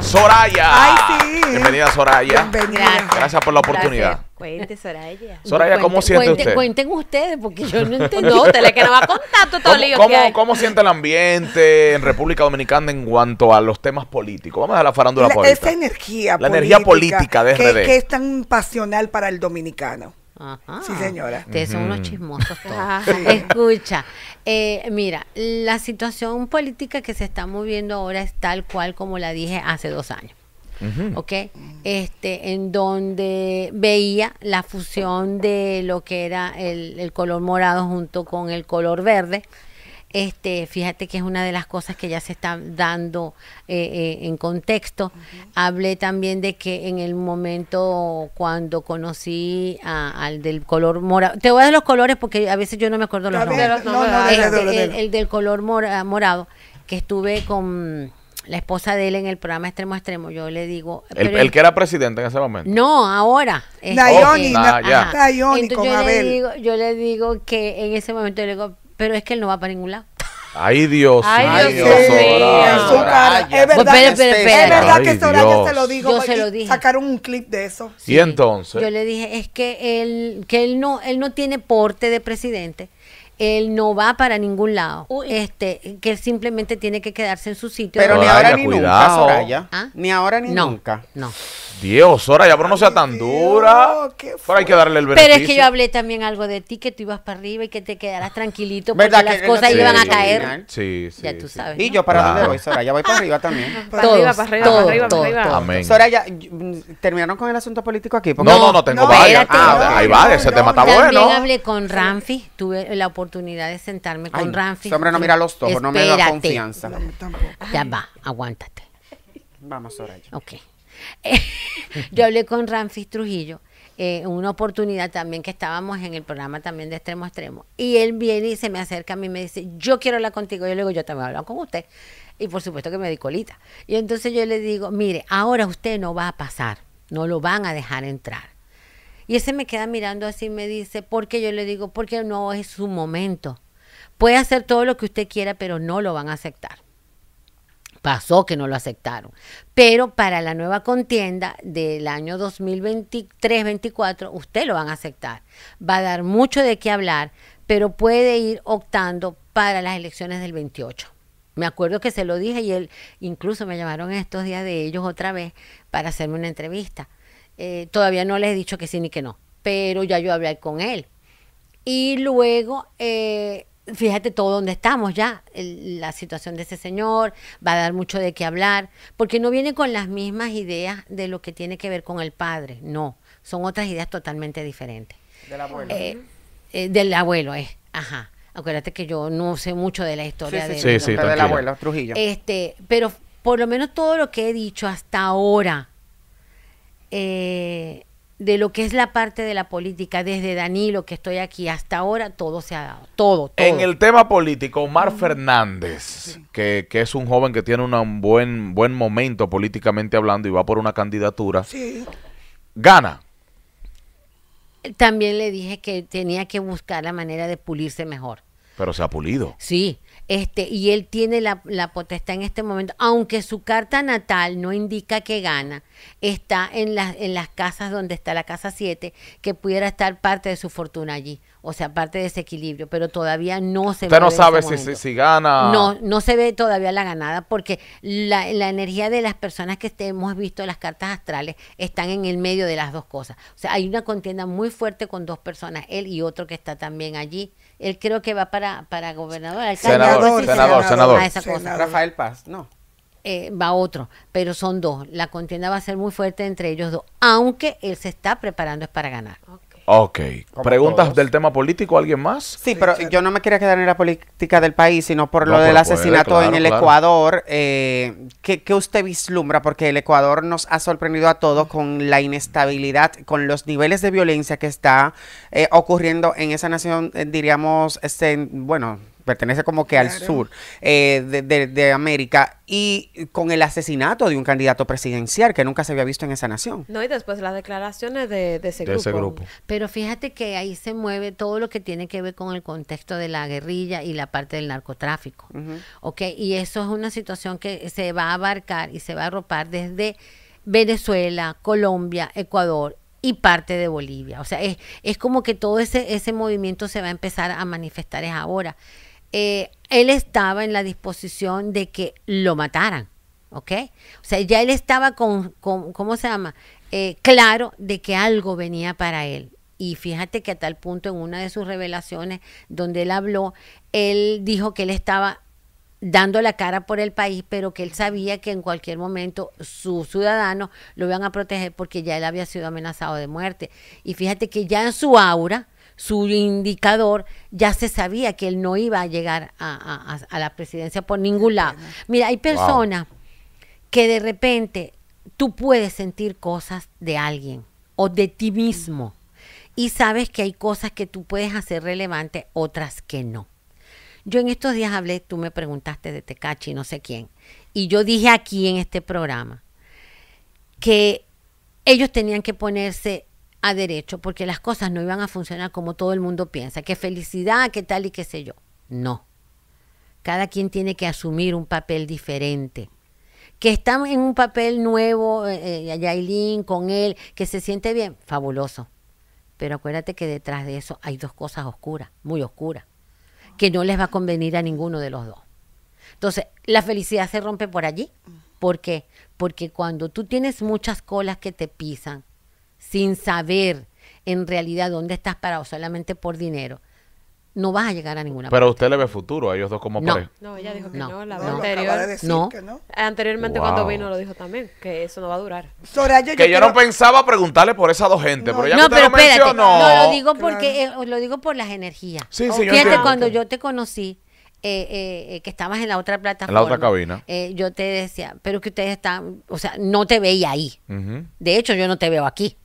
Soraya. Bienvenida, Soraya. Gracias. por la oportunidad. Soraya. ¿cómo siente Cuenten ustedes, porque yo no entiendo. Usted que no va todo el ¿cómo, ¿Cómo siente el ambiente en República Dominicana en cuanto a los temas políticos? Vamos a la farándula la, política. Esa energía La política energía política de RD. que es tan pasional para el dominicano. Ajá. Sí, señora. Ustedes son unos chismosos todos. Escucha, eh, mira, la situación política que se está moviendo ahora es tal cual como la dije hace dos años. ¿ok? Este, en donde veía la fusión de lo que era el color morado junto con el color verde, este, fíjate que es una de las cosas que ya se está dando eh, eh, en contexto. Hablé también de que en el momento cuando conocí al del color morado, te voy a dar los colores porque a veces yo no me acuerdo los nombres. El del color morado, que estuve con la esposa de él en el programa Extremo Extremo, yo le digo... El, que era presidente en ese momento. No, ahora. Dayoni, ah, yo Le digo, yo le digo que en ese momento yo le digo, pero es que él no va para ningún lado. Ay, Dios. Ay, Dios. Es verdad, es verdad que se lo digo. Yo se lo dije. Sacaron un clip de eso. Sí. Y entonces. Yo le dije, es que él, que él no, él no tiene porte de presidente. Él no va para ningún lado. Este, que él simplemente tiene que quedarse en su sitio. Pero ni ahora ni nunca, Soraya. ¿Ah? Ni ahora ni nunca. No. Dios, Sora, ya, pero no sea tan dura. Pero hay que darle el beneficio. Pero es que yo hablé también algo de ti, que tú ibas para arriba y que te quedarás tranquilito porque las que cosas iban a caer. Sí, sí. Ya tú sabes. Y yo para dónde voy, Soraya, voy para arriba también. Para todos, arriba, para arriba, todos, para arriba, para ¿terminaron con el asunto político aquí? no, no, no, tengo no, varias. va, ah, hay varias, ese tema está bueno. También hablé con Ramfi, tuve la oportunidad de sentarme con Ranfi. Ramfi. Hombre, no mira los ojos, no me da confianza. Ya va, aguántate. Vamos, Soraya. Ok. yo hablé con Ramfis Trujillo eh, en una oportunidad también que estábamos en el programa también de extremo a extremo. Y él viene y se me acerca a mí y me dice, yo quiero hablar contigo. Yo le digo, yo también hablo con usted. Y por supuesto que me di colita. Y entonces yo le digo, mire, ahora usted no va a pasar, no lo van a dejar entrar. Y ese me queda mirando así y me dice, porque Yo le digo, porque no es su momento. Puede hacer todo lo que usted quiera, pero no lo van a aceptar pasó que no lo aceptaron. Pero para la nueva contienda del año 2023 2024 usted lo van a aceptar. Va a dar mucho de qué hablar, pero puede ir optando para las elecciones del 28. Me acuerdo que se lo dije y él, incluso me llamaron estos días de ellos otra vez para hacerme una entrevista. Eh, todavía no les he dicho que sí ni que no, pero ya yo hablé con él. Y luego eh, fíjate todo donde estamos ya, la situación de ese señor, va a dar mucho de qué hablar, porque no viene con las mismas ideas de lo que tiene que ver con el padre, no, son otras ideas totalmente diferentes. Del abuelo. Eh, eh del abuelo, es, eh. ajá. Acuérdate que yo no sé mucho de la historia de, del abuelo Trujillo. Este, pero por lo menos todo lo que he dicho hasta ahora, eh, de lo que es la parte de la política, desde Danilo, que estoy aquí, hasta ahora, todo se ha dado. Todo, todo. En el tema político, Omar Fernández, que, es un joven que tiene un buen, buen momento políticamente hablando y va por una candidatura, gana. También le dije que tenía que buscar la manera de pulirse mejor. Pero se ha pulido. Sí, este, y él tiene la, la potestad en este momento, aunque su carta natal no indica que gana está en, las en las casas donde está la casa 7, que pudiera estar parte de su fortuna allí, o sea, parte de ese equilibrio, pero todavía no se ve. no sabe si, si, gana. No, no se ve todavía la ganada, porque la, energía de las personas que hemos visto las cartas astrales están en el medio de las dos cosas. O sea, hay una contienda muy fuerte con dos personas, él y otro que está también allí. Él creo que va para, para gobernador, senador. senador. senador. Rafael Paz, no eh, va otro, pero son dos. La contienda va a ser muy fuerte entre ellos dos, aunque él se está preparando es para ganar. Ok. ¿Preguntas del tema político? ¿Alguien más? Sí, pero yo no me quería quedar en la política del país, sino por lo del asesinato en el Ecuador. Eh, ¿qué, usted vislumbra? Porque el Ecuador nos ha sorprendido a todos con la inestabilidad, con los niveles de violencia que está eh, ocurriendo en esa nación, eh, diríamos, este, bueno, pertenece como que al sur eh, de, América, y con el asesinato de un candidato presidencial que nunca se había visto en esa nación. No, y después las declaraciones de, ese, grupo. Pero fíjate que ahí se mueve todo lo que tiene que ver con el contexto de la guerrilla y la parte del narcotráfico. Y eso es una situación que se va a abarcar y se va a arropar desde Venezuela, Colombia, Ecuador y parte de Bolivia. O sea, es, es como que todo ese, ese movimiento se va a empezar a manifestar es ahora. Eh, él estaba en la disposición de que lo mataran, ¿ok? O sea, ya él estaba con, con ¿cómo se llama? Eh, claro de que algo venía para él. Y fíjate que a tal punto en una de sus revelaciones donde él habló, él dijo que él estaba dando la cara por el país, pero que él sabía que en cualquier momento sus ciudadanos lo iban a proteger porque ya él había sido amenazado de muerte. Y fíjate que ya en su aura, su indicador, ya se sabía que él no iba a llegar a, la presidencia por ningún lado. Mira, hay personas que de repente tú puedes sentir cosas de alguien o de ti mismo y sabes que hay cosas que tú puedes hacer relevantes, otras que no. Yo en estos días hablé, tú me preguntaste de Tecachi, no sé quién, y yo dije aquí en este programa que ellos tenían que ponerse a derecho, porque las cosas no iban a funcionar como todo el mundo piensa, que felicidad, que tal y qué sé yo. No. Cada quien tiene que asumir un papel diferente. Que están en un papel nuevo, eh, eh, Yailin, con él, que se siente bien, fabuloso. Pero acuérdate que detrás de eso hay dos cosas oscuras, muy oscuras, que no les va a convenir a ninguno de los dos. Entonces, la felicidad se rompe por allí. ¿Por qué? Porque cuando tú tienes muchas colas que te pisan, sin saber en realidad dónde estás parado solamente por dinero, no vas a llegar a ninguna Pero usted le ve futuro a ellos dos como no. No, ella dijo que no, la no. Anteriormente cuando vino lo dijo también, que eso no va a durar. que yo no pensaba preguntarle por esas dos gente, pero ya no, pero lo espérate. No, lo digo porque lo digo por las energías. Sí, sí, Fíjate cuando yo te conocí eh, eh, eh, que estabas en la otra plataforma. En la otra cabina. yo te decía, pero que ustedes están, o sea, no te veía ahí. De hecho, yo no te veo aquí.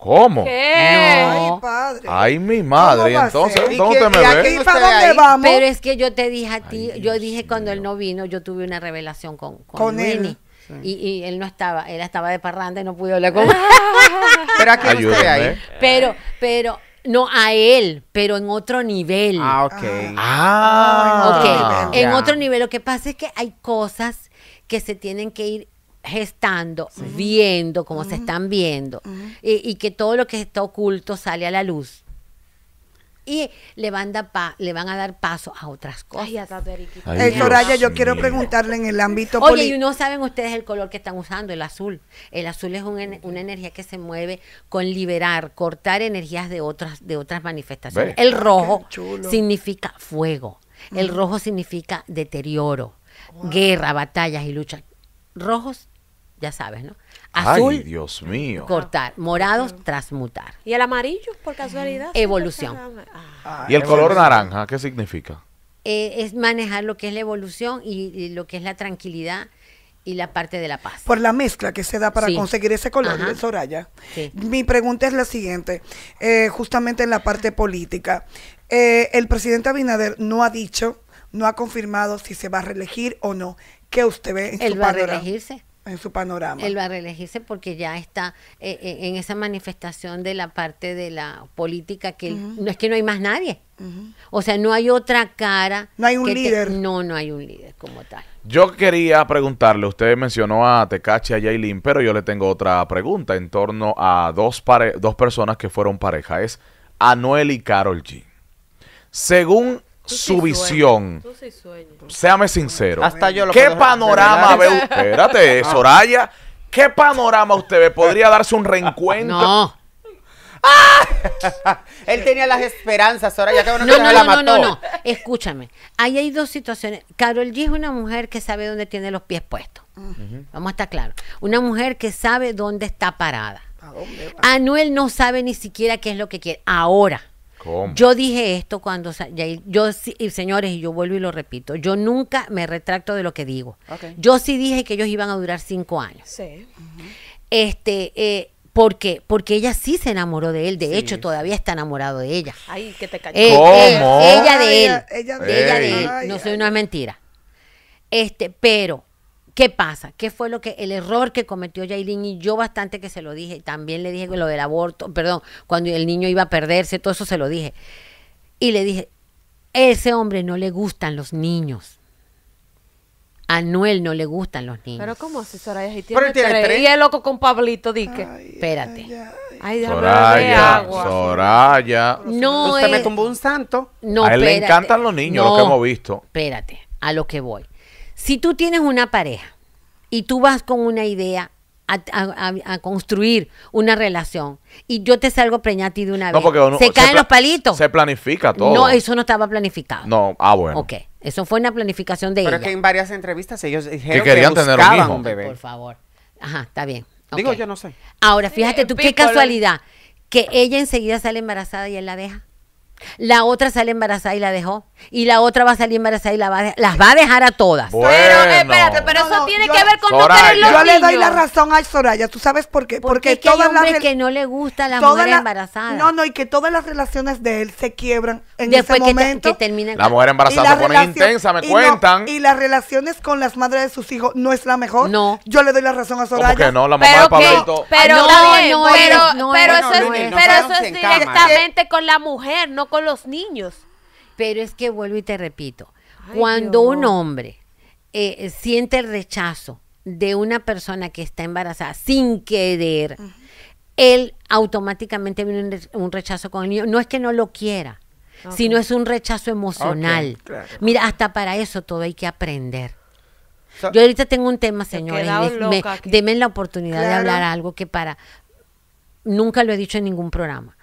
¿Cómo? ¿Qué? Ay, padre. Ay, mi madre. entonces, ¿dónde me ves? Pero es que yo te dije a ti, yo dije cuando él no vino, yo tuve una revelación con, con, Él. Y, él no estaba, él estaba de parranda y no pudo hablar con él. pero aquí usted ahí. Pero, pero, no a él, pero en otro nivel. Ah, ok. Ah, ah. Ok, ah, en otro nivel. Lo que pasa es que hay cosas que se tienen que ir gestando, viendo cómo se están viendo y, que todo lo que está oculto sale a la luz. Y le van, le van a dar paso a otras cosas. yo quiero preguntarle en el ámbito Oye, y no saben ustedes el color que están usando, el azul. El azul es una energía que se mueve con liberar, cortar energías de otras, de otras manifestaciones. El rojo significa fuego. El rojo significa deterioro, guerra, batallas y luchas. Rojos ya sabes, ¿no? Azul, Ay, Dios mío. cortar. Morados, transmutar. ¿Y el amarillo, por casualidad? Evolución. Ah. Ah, ¿Y el color naranja, qué significa? Eh, es manejar lo que es la evolución y, lo que es la tranquilidad y la parte de la paz. Por la mezcla que se da para conseguir ese color, de Soraya. Mi pregunta es la siguiente, eh, justamente en la parte política. Eh, el presidente Abinader no ha dicho, no ha confirmado si se va a reelegir o no. ¿Qué usted ve en Él va a reelegirse en su panorama. Él va a reelegirse porque ya está eh, eh, en esa manifestación de la parte de la política que no es que no hay más nadie. O sea, no hay otra cara. No hay un líder. no, no hay un líder como tal. Yo quería preguntarle, usted mencionó a Tecachi y a Yailin, pero yo le tengo otra pregunta en torno a dos, dos personas que fueron pareja. Es Anuel y Carol G. Según su visión. Tú sincero. ¿Qué panorama ve usted? Espérate, Soraya. ¿Qué panorama usted ve? ¿Podría darse un reencuentro? No. Él tenía las esperanzas, Soraya. no, no, no, no, no, escúchame. Ahí hay dos situaciones. Carol G es una mujer que sabe dónde tiene los pies puestos. Vamos a estar claros. Una mujer que sabe dónde está parada. dónde Anuel no sabe ni siquiera qué es lo que quiere. Ahora, yo dije esto cuando yo y señores y yo vuelvo y lo repito, yo nunca me retracto de lo que digo. Yo sí dije que ellos iban a durar cinco años. Sí. Este, porque eh, ¿Por qué? Porque ella sí se enamoró de él. De hecho, todavía está enamorado de ella. Ay, que te eh, cayó. Eh, ella de él. ella, de, ella de él. No soy una mentira. Este, pero ¿Qué pasa? ¿Qué fue lo que el error que cometió Yailin? Y yo bastante que se lo dije, también le dije lo del aborto, perdón, cuando el niño iba a perderse, todo eso se lo dije. Y le dije, ese hombre no le gustan los niños. A Noel no le gustan los niños. Pero ¿cómo así, Soraya? tiene, Pero tiene Y es loco con Pablito, dije, Espérate. Ay, ay, Soraya, Soraya. No me eh, tumbó un santo. No, A él le encantan los niños, lo que hemos visto. Espérate, a lo que voy. Si tú tienes una pareja y tú vas con una idea a, construir una relación y yo te salgo preñati de una vez. se caen los palitos. Se planifica todo. No, eso no estaba planificado. No, ah, bueno. Ok, eso fue una planificación de Pero es que en varias entrevistas ellos dijeron que querían tener un hijo. bebé. Por favor. Ajá, está bien. Digo, yo no sé. Ahora, fíjate tú, qué casualidad que ella enseguida sale embarazada y él la deja. La otra sale embarazada y la dejó. Y la otra va a salir embarazada y la va las va a dejar a todas. Bueno. Pero, espérate, pero eso tiene que ver con Soraya. no Yo le doy la razón a Soraya, ¿tú sabes por qué? Porque, todas las que no le gusta la mujer embarazada. No, no, y que todas las relaciones de él se quiebran en Después ese que momento. la mujer embarazada se pone intensa, me cuentan. y las relaciones con las madres de sus hijos no es la mejor. No. Yo le doy la razón a Soraya. Porque no? La mamá de Pablito. Pero, pero eso es directamente con la mujer, no con los niños. Pero es que vuelvo y te repito, cuando un hombre eh, siente el rechazo de una persona que está embarazada sin querer, él automáticamente viene un rechazo con el niño. No es que no lo quiera, sino es un rechazo emocional. Mira, hasta para eso todo hay que aprender. Yo ahorita tengo un tema, señores. Deme la oportunidad de hablar algo que para nunca lo he dicho en ningún programa.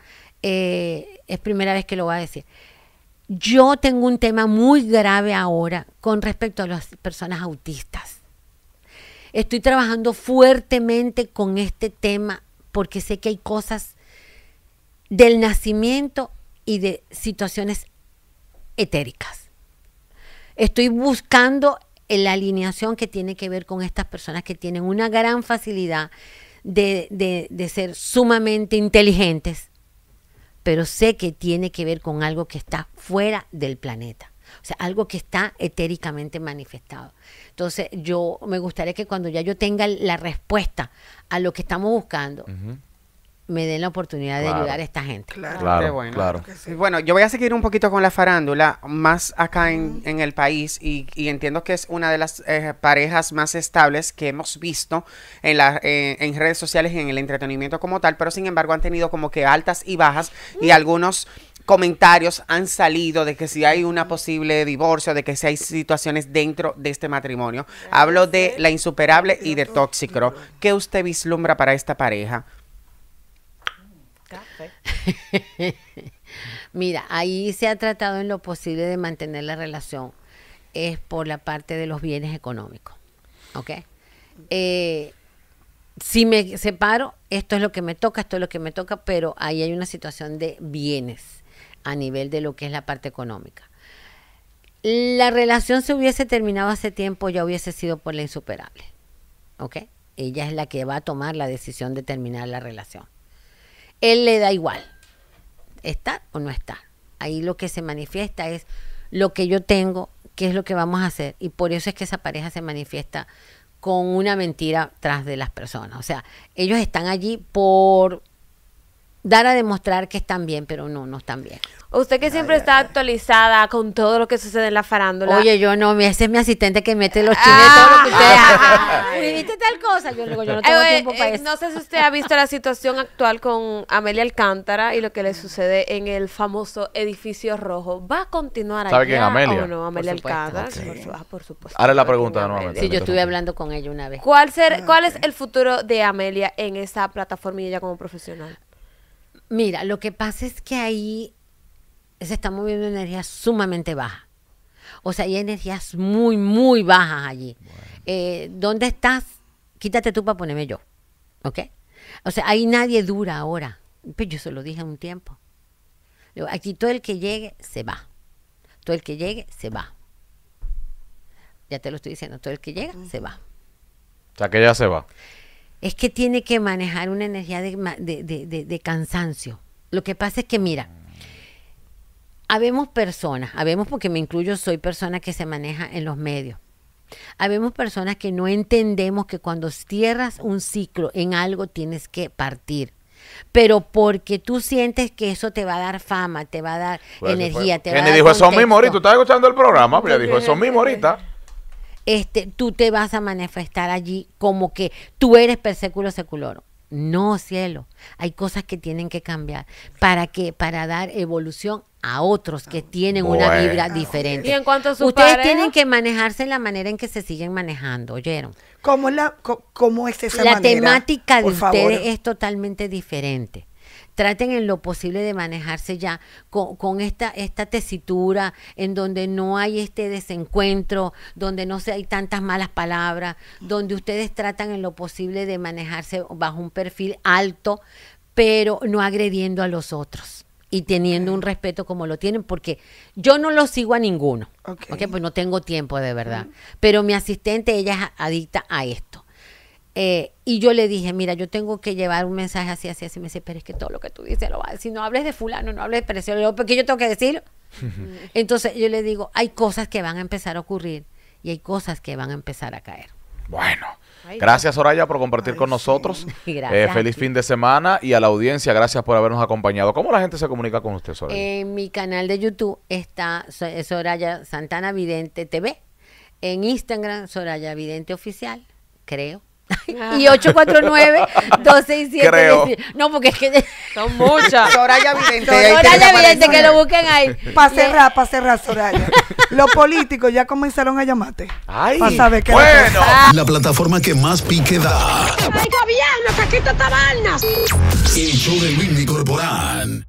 Eh, es primera vez que lo voy a decir. Yo tengo un tema muy grave ahora con respecto a las personas autistas. Estoy trabajando fuertemente con este tema porque sé que hay cosas del nacimiento y de situaciones etéricas. Estoy buscando la alineación que tiene que ver con estas personas que tienen una gran facilidad de ser sumamente inteligentes pero sé que tiene que ver con algo que está fuera del planeta. O sea, algo que está etéricamente manifestado. Entonces, yo me gustaría que cuando ya yo tenga la respuesta a lo que estamos buscando, me den la oportunidad de ayudar a esta gente. Claro, claro. Bueno. bueno, yo voy a seguir un poquito con la farándula, más acá en, el país, y, entiendo que es una de las eh, parejas más estables que hemos visto en, la, eh, en redes sociales y en el entretenimiento como tal, pero sin embargo han tenido como que altas y bajas y algunos comentarios han salido de que si hay una posible divorcio, de que si hay situaciones dentro de este matrimonio. Hablo de la insuperable y de tóxico. ¿Qué usted vislumbra para esta pareja? Mira, ahí se ha tratado en lo posible de mantener la relación. Es por la parte de los bienes económicos. ¿Ok? Eh, si me separo, esto es lo que me toca, esto es lo que me toca, pero ahí hay una situación de bienes a nivel de lo que es la parte económica. La relación se hubiese terminado hace tiempo, ya hubiese sido por la insuperable. ¿Ok? Ella es la que va a tomar la decisión de terminar la relación. Él le da igual, está o no está. Ahí lo que se manifiesta es lo que yo tengo, qué es lo que vamos a hacer. Y por eso es que esa pareja se manifiesta con una mentira tras de las personas. O sea, ellos están allí por dar a demostrar que están bien, pero no, no están bien. Usted que siempre está actualizada con todo lo que sucede en la farándula. Oye, yo no, ese es mi asistente que mete los chismes ah, todo lo que usted hace. tal cosa, yo digo, yo no eh, tengo eh, tiempo eh, No sé si usted ha visto la situación actual con Amelia Alcántara y lo que le sucede en el famoso edificio rojo. ¿Va a continuar ¿Sabe quién Amelia? no, Amelia Alcántara? Ah, por, supuesto. Ahora la pregunta nuevamente. Sí, yo estuve hablando con ella una vez. ¿Cuál, ser, ah, cuál es el futuro de Amelia en esa plataforma y ella como profesional? Mira, lo que pasa es que ahí se está moviendo energía sumamente baja. O sea, hay energías muy, muy bajas allí. Eh, ¿Dónde estás? Quítate tú para ponerme yo. ¿Ok? O sea, ahí nadie dura ahora. Pues yo se lo dije un tiempo. Aquí todo el que llegue se va. Todo el que llegue se va. Ya te lo estoy diciendo, todo el que llega se va. O sea, que ya se va es que tiene que manejar una energía de, cansancio. Lo que pasa es que, mira, habemos personas, habemos porque me incluyo, soy persona que se maneja en los medios. Habemos personas que no entendemos que cuando cierras un ciclo en algo tienes que partir. Pero porque tú sientes que eso te va a dar fama, te va a dar pues, pues. energía, te va a dar. dijo eso mismo ¿Tú estabas escuchando el programa? Pero pues, dijo eso mismo ahorita este, tú te vas a manifestar allí como que tú eres perséculo secular. No, cielo, hay cosas que tienen que cambiar para que para dar evolución a otros que tienen una vibra diferente. en cuanto ustedes tienen que manejarse la manera en que se siguen manejando, ¿oyeron? Como la como es esa La temática de ustedes es totalmente diferente traten en lo posible de manejarse ya con, esta, esta tesitura en donde no hay este desencuentro, donde no se, hay tantas malas palabras, donde ustedes tratan en lo posible de manejarse bajo un perfil alto, pero no agrediendo a los otros y teniendo un respeto como lo tienen, porque yo no lo sigo a ninguno, porque pues no tengo tiempo de verdad, pero mi asistente, ella es adicta a esto. Eh, y yo le dije, mira, yo tengo que llevar un mensaje así, así, así. Me dice, pero es que todo lo que tú dices lo va a No hables de fulano, no hables de presión, porque yo tengo que decir? Entonces yo le digo, hay cosas que van a empezar a ocurrir y hay cosas que van a empezar a caer. Bueno. Gracias, Soraya, por compartir con nosotros. Eh, feliz fin de semana y a la audiencia, gracias por habernos acompañado. ¿Cómo la gente se comunica con usted, Soraya? En mi canal de YouTube está eh, Soraya Santana Vidente TV. En Instagram, Soraya Vidente Oficial, creo y 849-267. No, porque es que. Son muchas. Soraya Vidente. Soraya Vidente, que lo busquen ahí. Para cerrar, para cerrar, Soraya. Los políticos ya comenzaron a llamarte. Ay. Bueno. La plataforma que más pique da. ¡Ay, gobierno, que tabarnas y El show de Luis Corporán.